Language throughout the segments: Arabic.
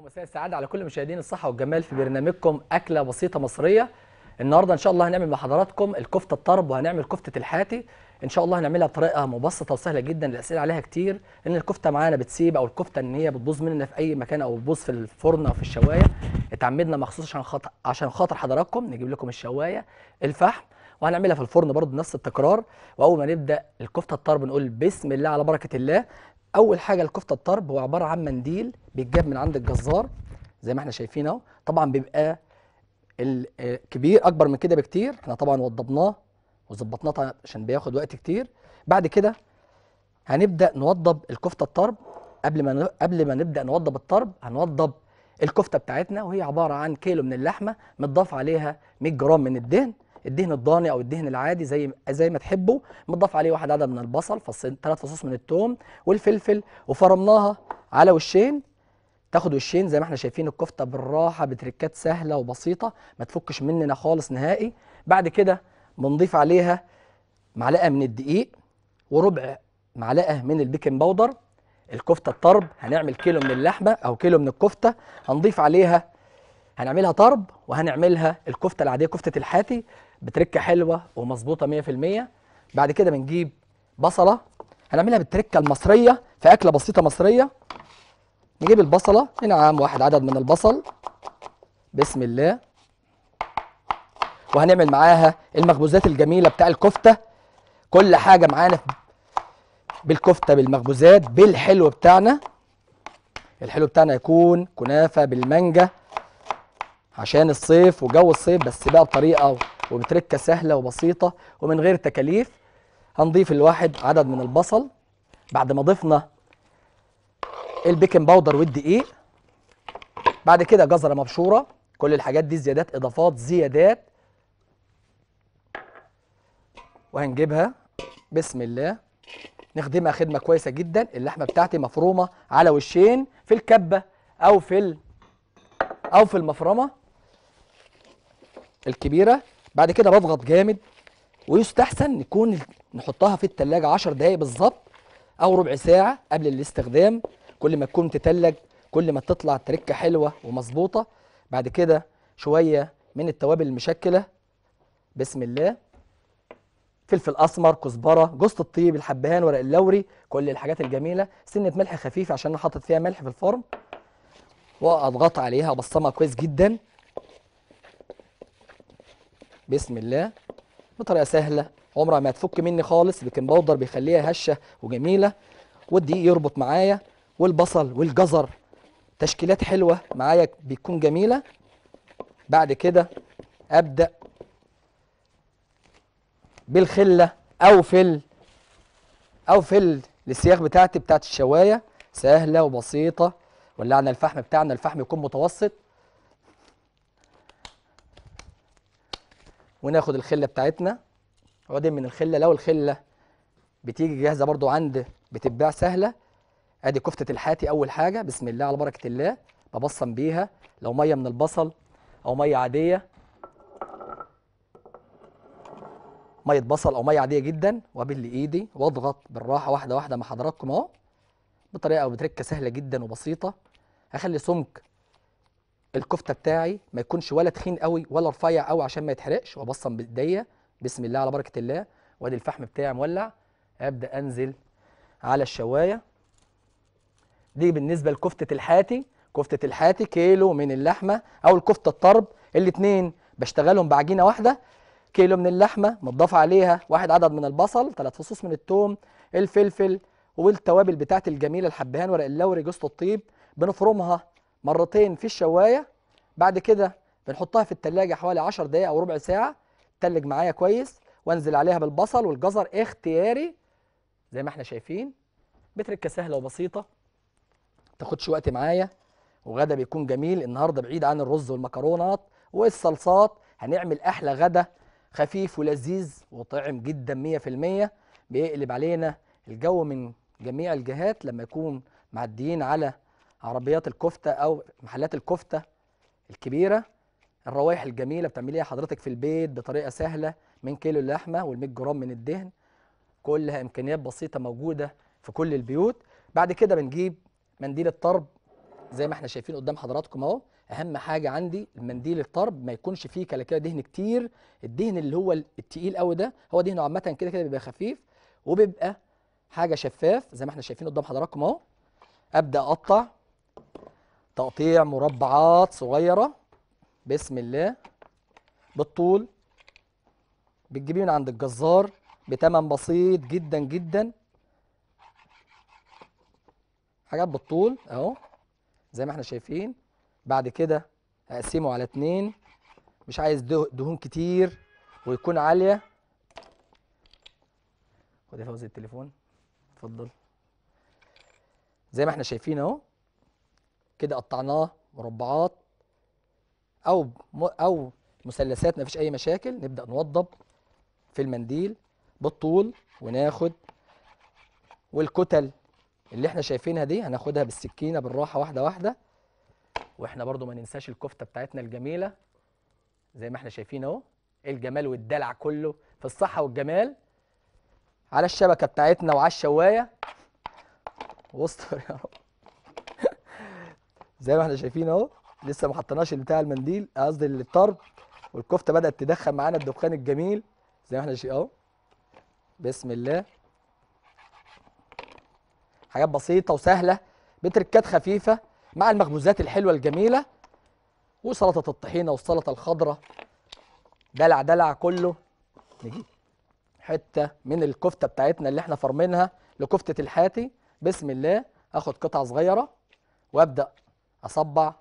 ومساء السعادة على كل مشاهدين الصحة والجمال في برنامجكم أكلة بسيطة مصرية النهاردة إن شاء الله هنعمل مع حضراتكم الكفتة الطرب وهنعمل كفتة الحاتي إن شاء الله هنعملها بطريقة مبسطة وسهلة جدا الأسئلة عليها كتير إن الكفتة معانا بتسيب أو الكفتة إن هي بتبوظ مننا في أي مكان أو بتبوظ في الفرن أو في الشواية اتعمدنا مخصوص عشان خاطر عشان خاطر حضراتكم نجيب لكم الشواية الفحم وهنعملها في الفرن برضه نفس التكرار واول ما نبدا الكفته الطرب نقول بسم الله على بركه الله اول حاجه الكفته الطرب هو عباره عن منديل بيتجاب من عند الجزار زي ما احنا شايفين اهو طبعا بيبقى الكبير آه، اكبر من كده بكتير احنا طبعا وضبناه وظبطناه عشان بياخد وقت كتير بعد كده هنبدا نوضب الكفته الطرب قبل ما قبل ما نبدا نوضب الطرب هنوضب الكفته بتاعتنا وهي عباره عن كيلو من اللحمه متضاف عليها 100 جرام من الدهن الدهن الضاني او الدهن العادي زي زي ما تحبه متضاف عليه واحد عدد من البصل فصين ثلاث فصوص من الثوم والفلفل وفرمناها على وشين تاخد وشين زي ما احنا شايفين الكفته بالراحه بتركات سهله وبسيطه ما تفكش مننا خالص نهائي بعد كده بنضيف عليها معلقه من الدقيق وربع معلقه من البيكنج باودر الكفته الطرب هنعمل كيلو من اللحمه او كيلو من الكفته هنضيف عليها هنعملها طرب وهنعملها الكفته العاديه كفته الحاتي بتركه حلوه ومظبوطه 100% بعد كده بنجيب بصله هنعملها بالتركه المصريه في اكله بسيطه مصريه نجيب البصله هنا عام واحد عدد من البصل بسم الله وهنعمل معاها المخبوزات الجميله بتاع الكفته كل حاجه معانا بالكفته بالمخبوزات بالحلو بتاعنا الحلو بتاعنا يكون كنافه بالمانجا عشان الصيف وجو الصيف بس بقى بطريقه وبتركه سهله وبسيطه ومن غير تكاليف هنضيف الواحد عدد من البصل بعد ما ضفنا البيكنج باودر والدقيق بعد كده جزره مبشوره كل الحاجات دي زيادات اضافات زيادات وهنجيبها بسم الله نخدمها خدمه كويسه جدا اللحمه بتاعتي مفرومه على وشين في الكبه او في ال... او في المفرمه الكبيره بعد كده بضغط جامد ويستحسن نكون نحطها في التلاجة 10 دقايق بالظبط او ربع ساعه قبل الاستخدام كل ما تكون تتلج كل ما تطلع تركه حلوه ومظبوطه بعد كده شويه من التوابل المشكله بسم الله فلفل اسمر كزبره جوز الطيب الحبهان ورق اللوري كل الحاجات الجميله سنه ملح خفيف عشان انا حاطط فيها ملح في الفرن واضغط عليها وبصمها كويس جدا بسم الله بطريقه سهله عمرها ما هتفك مني خالص لكن بودر بيخليها هشه وجميله والدقيق يربط معايا والبصل والجزر تشكيلات حلوه معايا بتكون جميله بعد كده ابدا بالخله او فل او فل للسياخ بتاعتي بتاعت الشوايه سهله وبسيطه ولعنا الفحم بتاعنا الفحم يكون متوسط وناخد الخله بتاعتنا عودين من الخله لو الخله بتيجي جاهزه برضو عند بتتباع سهله ادي كفته الحاتي اول حاجه بسم الله على بركه الله ببصم بيها لو ميه من البصل او ميه عاديه ميه بصل او ميه عاديه جدا وابل ايدي واضغط بالراحه واحده واحده مع حضراتكم اهو بطريقه او بتركه سهله جدا وبسيطه هخلي سمك الكفته بتاعي ما يكونش ولا تخين قوي ولا رفيع قوي عشان ما يتحرقش وابصم بايديا بسم الله على بركه الله وادي الفحم بتاعي مولع ابدا انزل على الشوايه دي بالنسبه لكفته الحاتي كفته الحاتي كيلو من اللحمه او الكفته الطرب الاثنين بشتغلهم بعجينه واحده كيلو من اللحمه متضاف عليها واحد عدد من البصل ثلاث فصوص من الثوم الفلفل والتوابل بتاعت الجميله الحبهان ورق اللوري جوزة الطيب بنفرمها مرتين في الشوايه بعد كده بنحطها في التلاجة حوالي 10 دقايق أو ربع ساعة تلج معايا كويس وانزل عليها بالبصل والجزر اختياري زي ما احنا شايفين بتركة سهلة وبسيطة تاخدش وقت معايا وغدا بيكون جميل النهاردة بعيد عن الرز والمكرونات والصلصات هنعمل أحلى غدا خفيف ولذيذ وطعم جدا 100% بيقلب علينا الجو من جميع الجهات لما يكون معديين على عربيات الكفتة أو محلات الكفتة الكبيره الروايح الجميله بتعمليها حضرتك في البيت بطريقه سهله من كيلو اللحمه وال100 جرام من الدهن كلها امكانيات بسيطه موجوده في كل البيوت بعد كده بنجيب منديل الطرب زي ما احنا شايفين قدام حضراتكم اهو اهم حاجه عندي المنديل الطرب ما يكونش فيه كلاكيه دهن كتير الدهن اللي هو التقيل قوي ده هو دهنه عامه كده كده بيبقى خفيف وبيبقى حاجه شفاف زي ما احنا شايفين قدام حضراتكم اهو ابدا اقطع تقطيع مربعات صغيرة بسم الله بالطول بتجيبيه من عند الجزار بتمن بسيط جدا جدا حاجات بالطول اهو زي ما احنا شايفين بعد كده اقسمه على اتنين مش عايز دهون كتير ويكون عاليه خد يا فوزي التليفون اتفضل زي ما احنا شايفين اهو كده قطعناه مربعات او او مثلثات مفيش اي مشاكل نبدا نوضب في المنديل بالطول وناخد والكتل اللي احنا شايفينها دي هناخدها بالسكينه بالراحه واحده واحده واحنا برضو ما ننساش الكفته بتاعتنا الجميله زي ما احنا شايفين اهو الجمال والدلع كله في الصحه والجمال على الشبكه بتاعتنا وعلى الشوايه واستر يا رب زي ما احنا شايفين اهو لسه ما حطيناش بتاع المنديل قصدي الطرب والكفته بدات تدخل معانا الدخان الجميل زي ما احنا شايفين اهو بسم الله حاجات بسيطه وسهله بتركات خفيفه مع المخبوزات الحلوه الجميله وسلطه الطحينه والسلطه الخضراء دلع دلع كله نجيب حته من الكفته بتاعتنا اللي احنا فرمينها لكفته الحاتي بسم الله اخد قطعه صغيره وابدا اصبع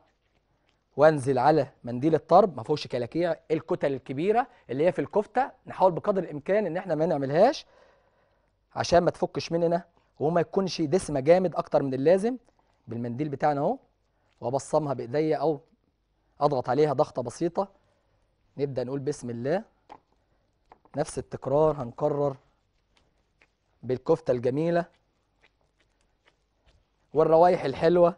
وانزل على منديل الطرب ما فيهوش كلاكيع الكتل الكبيره اللي هي في الكفته نحاول بقدر الامكان ان احنا ما نعملهاش عشان ما تفكش مننا وما يكونش دسمه جامد اكتر من اللازم بالمنديل بتاعنا اهو وابصمها بايديا او اضغط عليها ضغطه بسيطه نبدا نقول بسم الله نفس التكرار هنكرر بالكفته الجميله والروايح الحلوه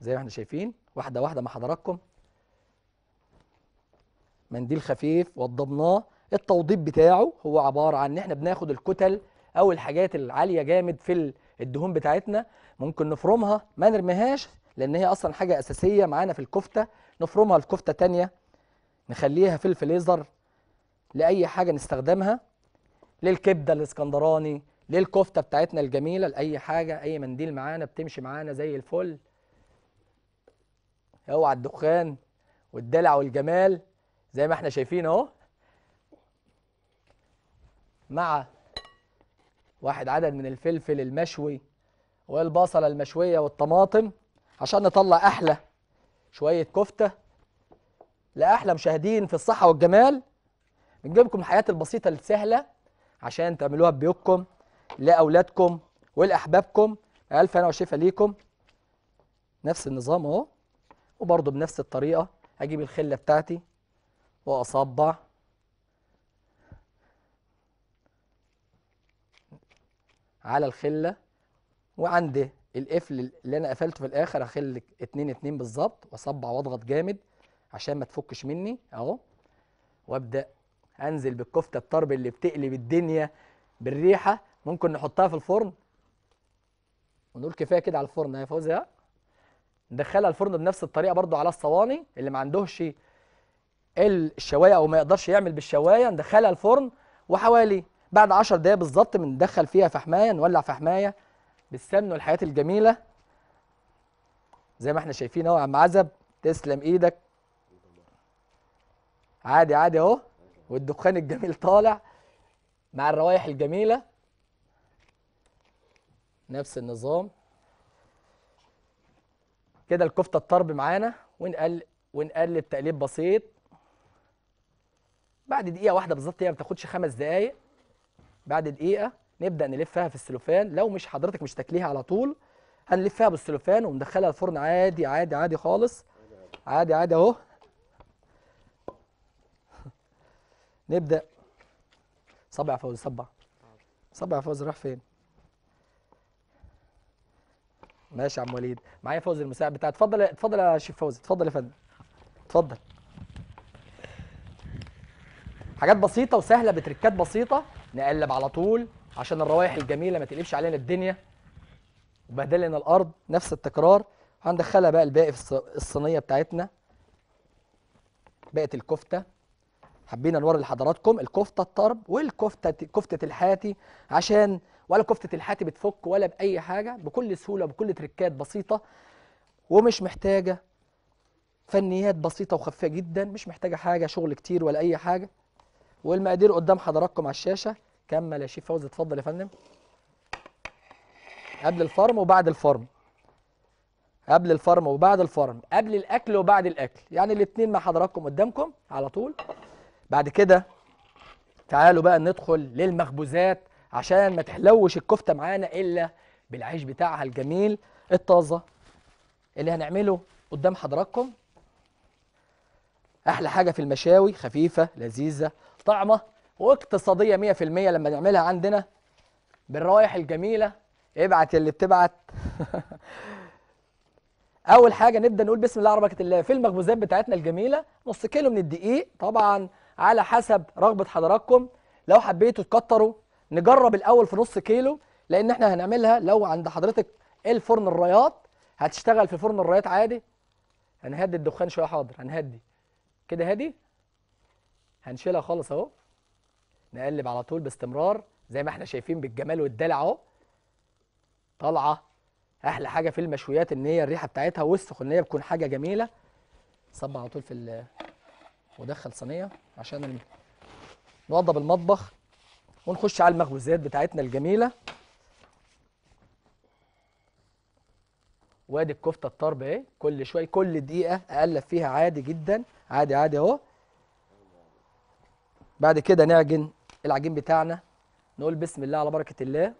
زي ما احنا شايفين واحده واحده مع حضراتكم منديل خفيف وضبناه التوضيب بتاعه هو عباره عن ان احنا بناخد الكتل او الحاجات العاليه جامد في الدهون بتاعتنا ممكن نفرمها ما نرميهاش لان هي اصلا حاجه اساسيه معانا في الكفته نفرمها الكفته تانية نخليها في الفليزر لاي حاجه نستخدمها للكبده الاسكندراني للكفته بتاعتنا الجميله لاي حاجه اي منديل معانا بتمشي معانا زي الفل اوعى الدخان والدلع والجمال زي ما احنا شايفين اهو مع واحد عدد من الفلفل المشوي والبصلة المشوية والطماطم عشان نطلع أحلى شوية كفتة لأحلى مشاهدين في الصحة والجمال بنجيب لكم الحياة البسيطة السهلة عشان تعملوها ببيوتكم لأولادكم ولأحبابكم ألف أنا وشفا ليكم نفس النظام أهو وبرضو بنفس الطريقة هجيب الخلة بتاعتي وأصبع على الخلة وعند القفل اللي أنا قفلته في الآخر هخل اتنين اتنين بالظبط وأصبع وأضغط جامد عشان ما تفكش مني أهو وأبدأ أنزل بالكفتة الطرب اللي بتقلب الدنيا بالريحة ممكن نحطها في الفرن ونقول كفاية كده على الفرن يا فوزي ها ندخلها الفرن بنفس الطريقه برده على الصواني اللي ما عندهش الشوايه او ما يقدرش يعمل بالشوايه ندخلها الفرن وحوالي بعد 10 دقايق بالظبط بندخل فيها فحمايه نولع فحمايه بالسمن والحياه الجميله زي ما احنا شايفين اهو يا عم عزب تسلم ايدك عادي عادي اهو والدخان الجميل طالع مع الروايح الجميله نفس النظام كده الكفته الطرب معانا ونقل ونقلب تقليب بسيط بعد دقيقه واحده بالظبط هي ما بتاخدش خمس دقائق بعد دقيقه نبدا نلفها في السلوفان لو مش حضرتك مش تاكليها على طول هنلفها بالسلوفان وندخلها الفرن عادي عادي عادي خالص عادي عادي اهو نبدا صبع فوز صبع صبع فوز راح فين ماشي يا عم وليد معايا فوزي المساعد بتاع اتفضل اتفضل يا شيف فوزي اتفضل يا فندم اتفضل حاجات بسيطه وسهله بتركات بسيطه نقلب على طول عشان الروائح الجميله ما تقلبش علينا الدنيا وبهدلنا الارض نفس التكرار هندخلها بقى الباقي في الصينيه بتاعتنا بقت الكفته حبينا نوري لحضراتكم الكفته الطرب والكفته كفته الحاتي عشان ولا كفتة الحاتي بتفك ولا بأي حاجة بكل سهولة بكل تركات بسيطة ومش محتاجة فنيات بسيطة وخفية جدا مش محتاجة حاجة شغل كتير ولا أي حاجة والمقادير قدام حضراتكم على الشاشة كمل يا شيف فوزي اتفضل يا فندم قبل الفرم وبعد الفرم قبل الفرم وبعد الفرم قبل الاكل وبعد الاكل يعني الاثنين مع حضراتكم قدامكم على طول بعد كده تعالوا بقى ندخل للمخبوزات عشان ما تحلوش الكفته معانا الا بالعيش بتاعها الجميل الطازه اللي هنعمله قدام حضراتكم احلى حاجه في المشاوي خفيفه لذيذه طعمه واقتصاديه 100% لما نعملها عندنا بالروائح الجميله ابعت اللي بتبعت اول حاجه نبدا نقول بسم الله على الله في المخبوزات بتاعتنا الجميله نص كيلو من الدقيق طبعا على حسب رغبه حضراتكم لو حبيتوا تكتروا نجرب الاول في نص كيلو لان احنا هنعملها لو عند حضرتك الفرن الرياض هتشتغل في فرن الرياض عادي هنهدي الدخان شويه حاضر هنهدي كده هادي هنشيلها خالص اهو نقلب على طول باستمرار زي ما احنا شايفين بالجمال والدلع اهو طالعه احلى حاجه في المشويات ان هي الريحه بتاعتها والسخونيه بتكون حاجه جميله صب على طول في ال... ودخل صينيه عشان نوضب المطبخ ونخش على المخبوزات بتاعتنا الجميله وادي الكفته الطرب اهي كل شويه كل دقيقه اقلب فيها عادي جدا عادي عادي اهو بعد كده نعجن العجين بتاعنا نقول بسم الله على بركه الله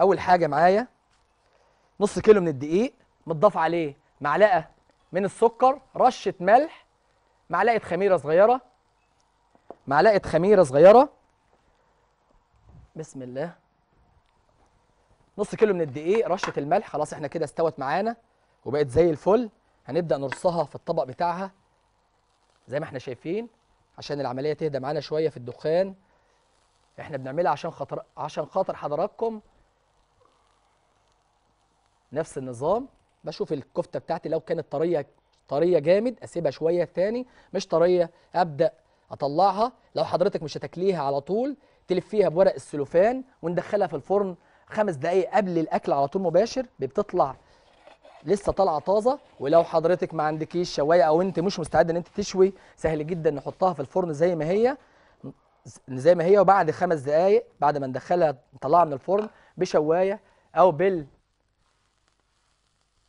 اول حاجه معايا نص كيلو من الدقيق متضاف عليه معلقه من السكر رشه ملح معلقه خميره صغيره معلقه خميره صغيره بسم الله نص كيلو من الدقيق رشه الملح خلاص احنا كده استوت معانا وبقت زي الفل هنبدا نرصها في الطبق بتاعها زي ما احنا شايفين عشان العمليه تهدى معانا شويه في الدخان احنا بنعملها عشان خاطر عشان خاطر حضراتكم نفس النظام بشوف الكفته بتاعتي لو كانت طريه طريه جامد اسيبها شويه تاني مش طريه ابدا اطلعها لو حضرتك مش هتاكليها على طول تلفيها بورق السلوفان وندخلها في الفرن خمس دقايق قبل الاكل على طول مباشر بتطلع لسه طالعه طازه ولو حضرتك ما عندكيش شوايه او انت مش مستعده ان انت تشوي سهل جدا نحطها في الفرن زي ما هي زي ما هي وبعد خمس دقايق بعد ما ندخلها نطلعها من الفرن بشوايه او بال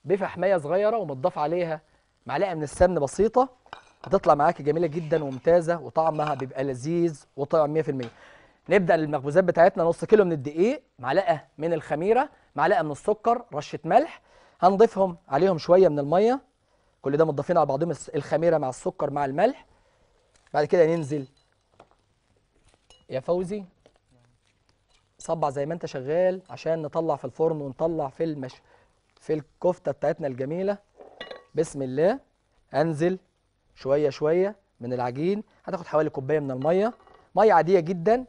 بفحميه صغيره ومتضاف عليها معلقه من السمن بسيطه هتطلع معاك جميله جدا وممتازه وطعمها بيبقى لذيذ وطعم 100% نبدا المخبوزات بتاعتنا نص كيلو من الدقيق معلقه من الخميره معلقه من السكر رشه ملح هنضيفهم عليهم شويه من الميه كل ده متضافين على بعضهم الخميره مع السكر مع الملح بعد كده ننزل يا فوزي صبع زي ما انت شغال عشان نطلع في الفرن ونطلع في المش في الكفته بتاعتنا الجميله بسم الله انزل شويه شويه من العجين هتاخد حوالي كوبايه من الميه ميه عاديه جدا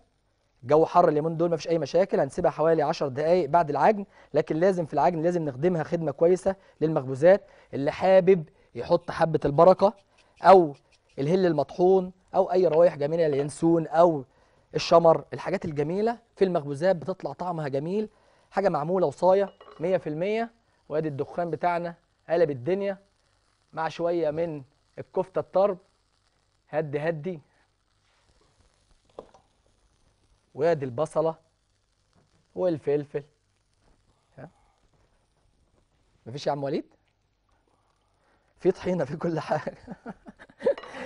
جو حر اليومين دول مفيش اي مشاكل هنسيبها حوالي 10 دقائق بعد العجن لكن لازم في العجن لازم نخدمها خدمه كويسه للمخبوزات اللي حابب يحط حبه البركه او الهل المطحون او اي روايح جميله اليانسون او الشمر الحاجات الجميله في المخبوزات بتطلع طعمها جميل حاجه معموله وصايه 100% وادي الدخان بتاعنا قلب الدنيا مع شويه من الكفته الطرب هدي هدي وادي البصله والفلفل ها مفيش يا عم وليد في طحينه في كل حاجه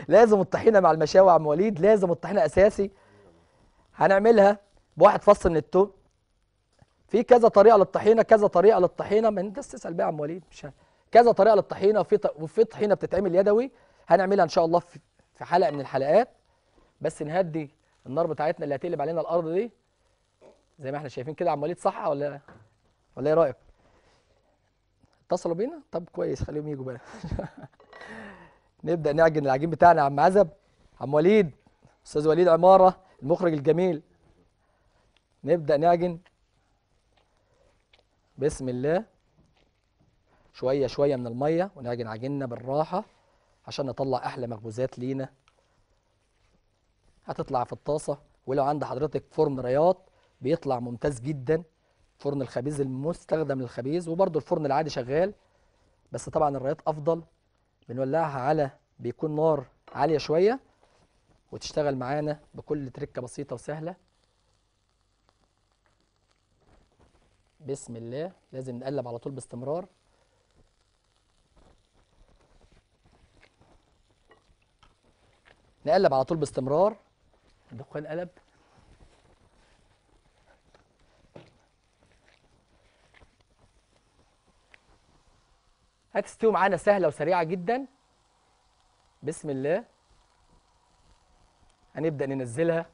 لازم الطحينه مع المشاوي يا عم وليد لازم الطحينه اساسي هنعملها بواحد فص من التوم في كذا طريقه للطحينه كذا طريقه للطحينه ما انت تسال بقى يا عم وليد مش هل. كذا طريقه للطحينه في وفي طحينه بتتعمل يدوي هنعملها ان شاء الله في حلقه من الحلقات بس نهدي النار بتاعتنا اللي هتقلب علينا الارض دي زي ما احنا شايفين كده عمالين صح ولا ولا ايه رايك اتصلوا بينا طب كويس خليهم يجوا بقى نبدا نعجن العجين بتاعنا عم عزب عم وليد استاذ وليد عماره المخرج الجميل نبدا نعجن بسم الله شويه شويه من الميه ونعجن عجيننا بالراحه عشان نطلع احلى مخبوزات لينا هتطلع في الطاسه ولو عند حضرتك فرن رياض بيطلع ممتاز جدا فرن الخبيز المستخدم للخبيز وبرده الفرن العادي شغال بس طبعا الرياض افضل بنولعها على بيكون نار عاليه شويه وتشتغل معانا بكل تركه بسيطه وسهله بسم الله لازم نقلب على طول باستمرار نقلب على طول باستمرار الدخان قلب هتستوي معانا سهله وسريعه جدا بسم الله هنبدا ننزلها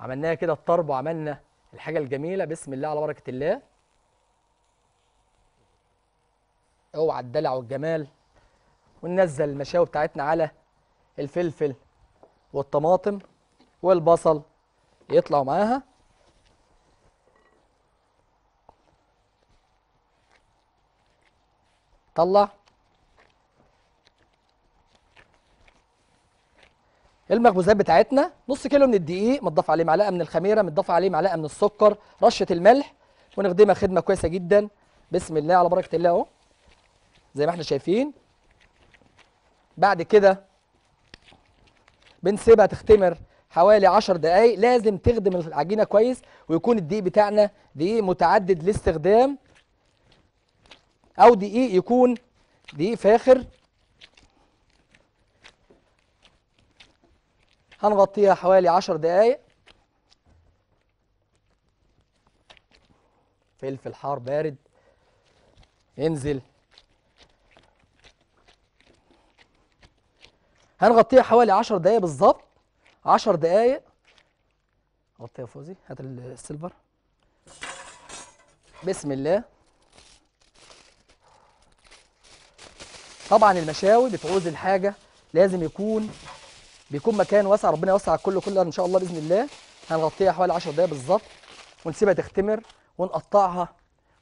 عملناها كده الطرب وعملنا الحاجه الجميله بسم الله على بركه الله اوعى الدلع والجمال وننزل المشاوي بتاعتنا على الفلفل والطماطم والبصل يطلعوا معاها طلع المخبوزات بتاعتنا نص كيلو من الدقيق متضاف عليه معلقه من الخميره متضاف عليه معلقه من السكر رشه الملح ونخدمها خدمه كويسه جدا بسم الله على بركه الله اهو زي ما احنا شايفين بعد كده بنسيبها تختمر حوالي 10 دقايق لازم تخدم العجينه كويس ويكون الدقيق بتاعنا دقيق متعدد الاستخدام او دقيق يكون دقيق فاخر هنغطيها حوالي 10 دقايق فلفل حار بارد ينزل هنغطيها حوالي 10 دقايق بالظبط 10 دقايق غطيها يا فوزي هات السيلفر بسم الله طبعا المشاوي بتعوز الحاجه لازم يكون بيكون مكان واسع ربنا يوسع على كله ان شاء الله باذن الله هنغطيها حوالي 10 دقايق بالظبط ونسيبها تختمر ونقطعها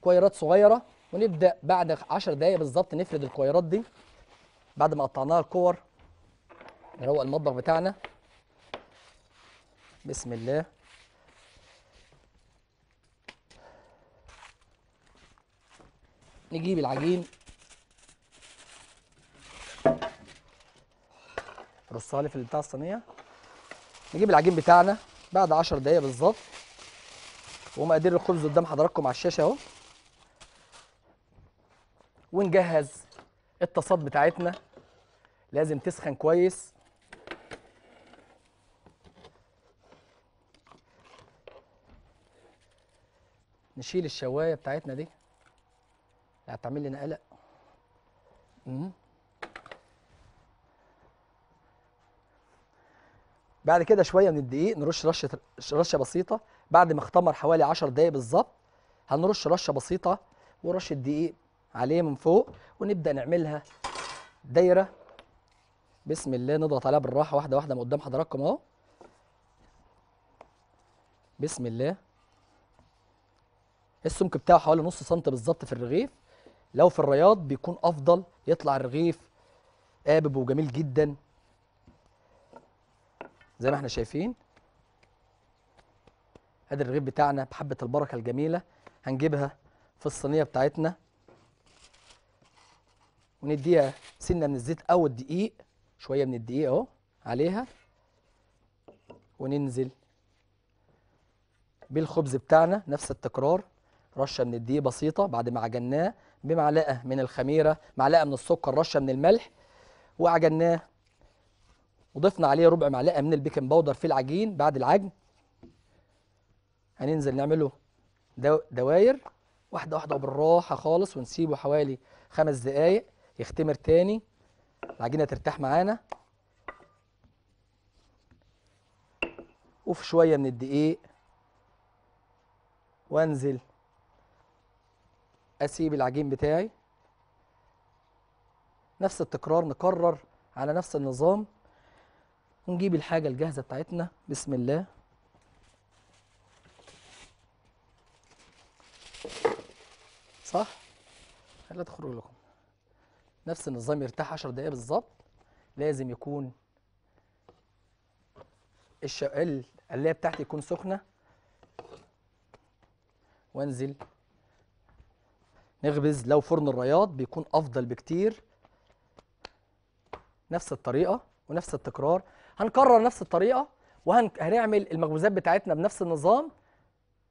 كويرات صغيره ونبدا بعد 10 دقايق بالظبط نفرد الكويرات دي بعد ما قطعناها الكور نروق المطبخ بتاعنا بسم الله نجيب العجين رصها لي في بتاع الصينيه نجيب العجين بتاعنا بعد 10 دقايق بالظبط ومقادير الخبز قدام حضراتكم على الشاشه اهو ونجهز الطاسات بتاعتنا لازم تسخن كويس نشيل الشوايه بتاعتنا دي هتعمل يعني لنا قلق بعد كده شويه من الدقيق نرش رشه رشه بسيطه بعد ما اختمر حوالي 10 دقائق بالظبط هنرش رشه بسيطه ورشه دقيق عليه من فوق ونبدا نعملها دايره بسم الله نضغط عليها بالراحه واحده واحده من قدام حضراتكم اهو بسم الله السمك بتاعه حوالي نص سم بالظبط في الرغيف لو في الرياض بيكون افضل يطلع الرغيف قابب وجميل جدا زي ما احنا شايفين ادي الرغيف بتاعنا بحبه البركه الجميله هنجيبها في الصينيه بتاعتنا ونديها سنه من الزيت او الدقيق شويه من الدقيق اهو عليها وننزل بالخبز بتاعنا نفس التكرار رشه من الدقيق بسيطه بعد ما عجناه بمعلقه من الخميره معلقه من السكر رشه من الملح وعجناه وضفنا عليه ربع معلقه من البيكنج باودر في العجين بعد العجن هننزل نعمله دو دواير واحده واحده بالراحه خالص ونسيبه حوالي خمس دقايق يختمر تاني العجينه ترتاح معانا وفي شويه من الدقيق وانزل اسيب العجين بتاعي نفس التكرار نكرر على نفس النظام ونجيب الحاجه الجاهزه بتاعتنا بسم الله صح هلا تخرج لكم نفس النظام يرتاح 10 دقايق بالظبط لازم يكون القلايه بتاعتي تكون سخنه وانزل نخبز لو فرن الرياض بيكون افضل بكتير نفس الطريقه ونفس التكرار هنكرر نفس الطريقه وهنعمل المخبوزات بتاعتنا بنفس النظام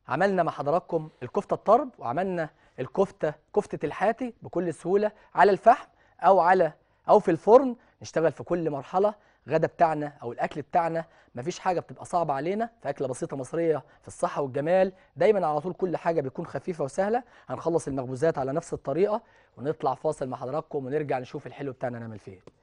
عملنا مع حضراتكم الكفته الطرب وعملنا الكفته كفته الحاتي بكل سهوله على الفحم او على او في الفرن نشتغل في كل مرحله الغدا بتاعنا او الاكل بتاعنا مفيش حاجه بتبقى صعبه علينا في اكله بسيطه مصريه في الصحه والجمال دايما على طول كل حاجه بتكون خفيفه وسهله هنخلص المخبوزات على نفس الطريقه ونطلع فاصل مع حضراتكم ونرجع نشوف الحلو بتاعنا نعمل فيه